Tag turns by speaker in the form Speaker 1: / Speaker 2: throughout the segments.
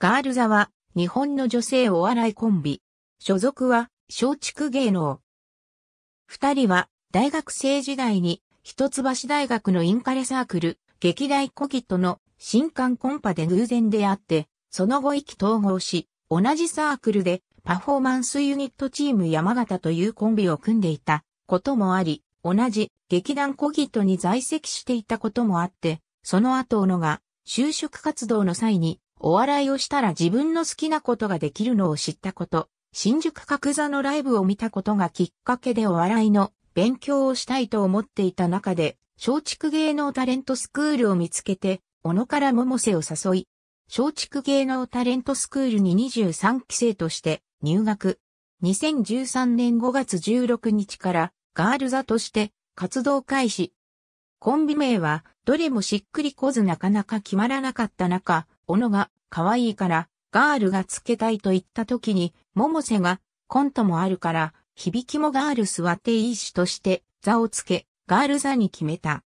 Speaker 1: ガールザは、日本の女性お笑いコンビ。所属は、松竹芸能。二人は、大学生時代に、一橋大学のインカレサークル、劇大コキットの新刊コンパで偶然出会って、その後意気統合し、同じサークルで、パフォーマンスユニットチーム山形というコンビを組んでいたこともあり、同じ劇団コギットに在籍していたこともあって、その後のが就職活動の際にお笑いをしたら自分の好きなことができるのを知ったこと、新宿角座のライブを見たことがきっかけでお笑いの勉強をしたいと思っていた中で、松竹芸能タレントスクールを見つけて、小野から桃瀬を誘い、松竹芸能タレントスクールに23期生として入学。2013年5月16日からガール座として活動開始。コンビ名は、どれもしっくりこずなかなか決まらなかった中、小野が、可愛いから、ガールがつけたいと言った時に、百瀬が、コントもあるから、響きもガール座っていいしとして、座をつけ、ガール座に決めた。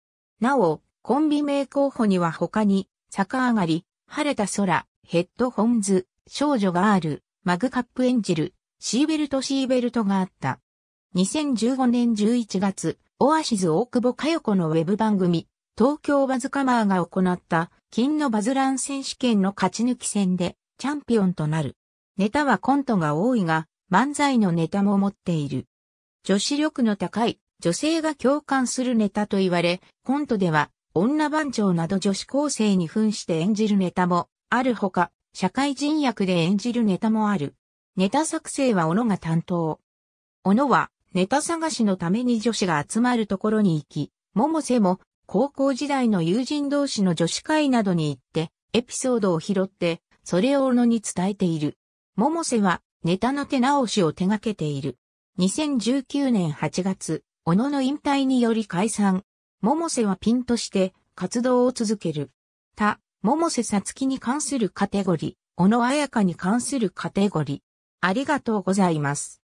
Speaker 1: なお、コンビ名候補には他に、逆上がり、晴れた空、ヘッドホンズ、少女ガール、マグカップエンジェル、シーベルトシーベルトがあった。2015年11月、オアシズ大久保佳代子のウェブ番組、東京バズカマーが行った金のバズラン選手権の勝ち抜き戦でチャンピオンとなる。ネタはコントが多いが漫才のネタも持っている。女子力の高い女性が共感するネタと言われ、コントでは女番長など女子高生に扮して演じるネタもあるほか、社会人役で演じるネタもある。ネタ作成は小野が担当。小野はネタ探しのために女子が集まるところに行き、百瀬も高校時代の友人同士の女子会などに行って、エピソードを拾って、それを小野に伝えている。百瀬はネタの手直しを手掛けている。2019年8月、小野の引退により解散。百瀬はピンとして活動を続ける。他、百瀬さつきに関するカテゴリー、小野彩香に関するカテゴリー。ありがとうございます。